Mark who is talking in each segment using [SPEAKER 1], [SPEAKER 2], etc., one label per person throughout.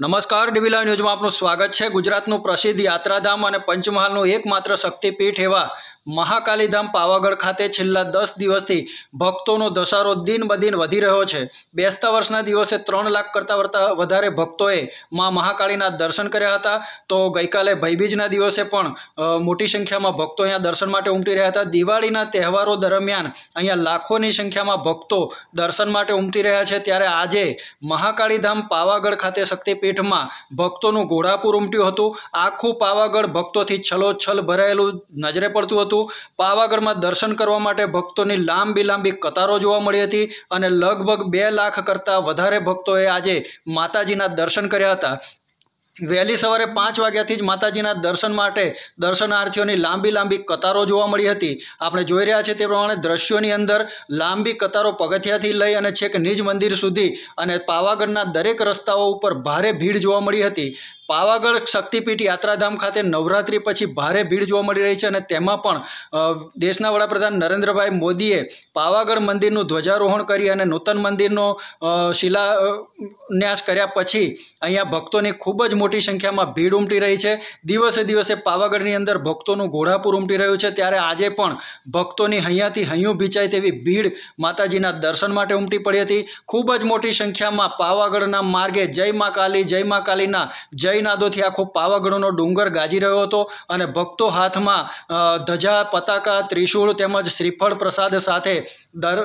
[SPEAKER 1] નમસ્કાર ડીવીલા ન્યૂઝમાં આપનું સ્વાગત છે ગુજરાતનું પ્રસિદ્ધ યાત્રાધામ અને પંચમહાલનું એકમાત્ર શક્તિપીઠ એવા મહાકાલીધામ પાવાગઢ ખાતે છેલ્લા દસ દિવસથી ભક્તોનો ધસારો દિન બદિન વધી રહ્યો છે બેસતા વર્ષના દિવસે ત્રણ લાખ કરતાં વધારે ભક્તોએ મા મહાકાળીના દર્શન કર્યા હતા તો ગઈકાલે ભયબીજના દિવસે પણ મોટી સંખ્યામાં ભક્તો અહીંયા દર્શન માટે ઉમટી રહ્યા હતા દિવાળીના તહેવારો દરમિયાન અહીંયા લાખોની સંખ્યામાં ભક્તો દર્શન માટે ઉમટી રહ્યા છે ત્યારે આજે મહાકાળીધામ પાવાગઢ ખાતે શક્તિપીઠમાં ભક્તોનું ઘોડાપુર ઉમટ્યું હતું આખું પાવાગઢ ભક્તોથી છલોછલ ભરાયેલું નજરે પડતું હતું હતું પાવાગઢમાં દર્શન કરવા માટે ભક્તોની લાંબી લાંબી કતારો જોવા મળી હતી અને લગભગ બે લાખ કરતાં વધારે ભક્તોએ આજે માતાજીના દર્શન કર્યા હતા વહેલી સવારે પાંચ વાગ્યાથી જ માતાજીના દર્શન માટે દર્શનાર્થીઓની લાંબી લાંબી કતારો જોવા મળી હતી આપણે જોઈ રહ્યા છીએ તે પ્રમાણે દ્રશ્યોની અંદર લાંબી કતારો પગથિયાથી લઈ અને છેક નિજ મંદિર સુધી અને પાવાગઢના દરેક રસ્તાઓ ઉપર ભારે ભીડ જોવા મળી હતી પાવાગઢ શક્તિપીઠ યાત્રાધામ ખાતે નવરાત્રિ પછી ભારે ભીડ જોવા મળી રહી છે અને તેમાં પણ દેશના વડાપ્રધાન નરેન્દ્રભાઈ મોદીએ પાવાગઢ મંદિરનું ધ્વજારોહણ કરી અને નૂતન મંદિરનો શિલાન્યાસ કર્યા પછી અહીંયા ભક્તોની ખૂબ જ મોટી સંખ્યામાં ભીડ ઉમટી રહી છે દિવસે દિવસે પાવાગઢની અંદર ભક્તોનું ઘોડાપુર ઉમટી રહ્યું છે ત્યારે આજે પણ ભક્તોની હૈયાથી હૈયું ભીંચાય તેવી ભીડ માતાજીના દર્શન માટે ઉમટી પડી હતી ખૂબ જ મોટી સંખ્યામાં પાવાગઢના માર્ગે જય મા કાલી જય મા કાલીના જયનાદોથી આખો પાવાગઢનો ડુંગર ગાજી રહ્યો હતો અને ભક્તો હાથમાં ધજા પતાકા ત્રિશૂળ તેમજ શ્રીફળ પ્રસાદ સાથે દર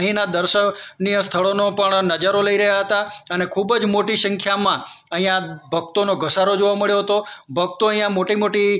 [SPEAKER 1] અહીંના દર્શનીય સ્થળોનો પણ નજરો લઈ રહ્યા હતા અને ખૂબ જ મોટી સંખ્યામાં અહીંયા ભક્તો ભક્તોનો ઘસારો જોવા મળ્યો હતો ભક્તો અહીંયા મોટી મોટી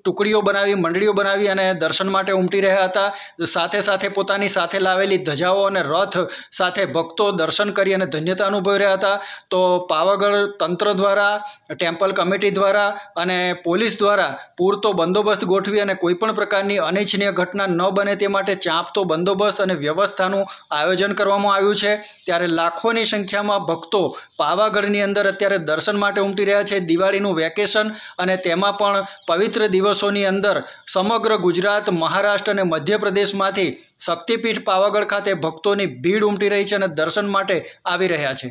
[SPEAKER 1] ટુકડીઓ બનાવી મંડળીઓ બનાવી અને દર્શન માટે ઉમટી રહ્યા હતા સાથે સાથે પોતાની સાથે લાવેલી ધજાઓ અને રથ સાથે ભક્તો દર્શન કરી અને ધન્યતા અનુભવી રહ્યા હતા તો પાવાગઢ તંત્ર દ્વારા ટેમ્પલ કમિટી દ્વારા અને પોલીસ દ્વારા પૂરતો બંદોબસ્ત ગોઠવી અને કોઈપણ પ્રકારની અનિચ્છનીય ઘટના ન બને તે માટે ચાંપતો બંદોબસ્ત અને વ્યવસ્થાનું આયોજન કરવામાં આવ્યું છે ત્યારે લાખોની સંખ્યામાં ભક્તો પાવાગઢની અંદર અત્યારે દર્શન માટે ઉમટી છૂટી રહ્યા છે દિવાળીનું વેકેશન અને તેમાં પણ પવિત્ર દિવસોની અંદર સમગ્ર ગુજરાત મહારાષ્ટ્ર અને મધ્યપ્રદેશમાંથી શક્તિપીઠ પાવાગઢ ખાતે ભક્તોની ભીડ ઉમટી રહી છે અને દર્શન માટે આવી રહ્યા છે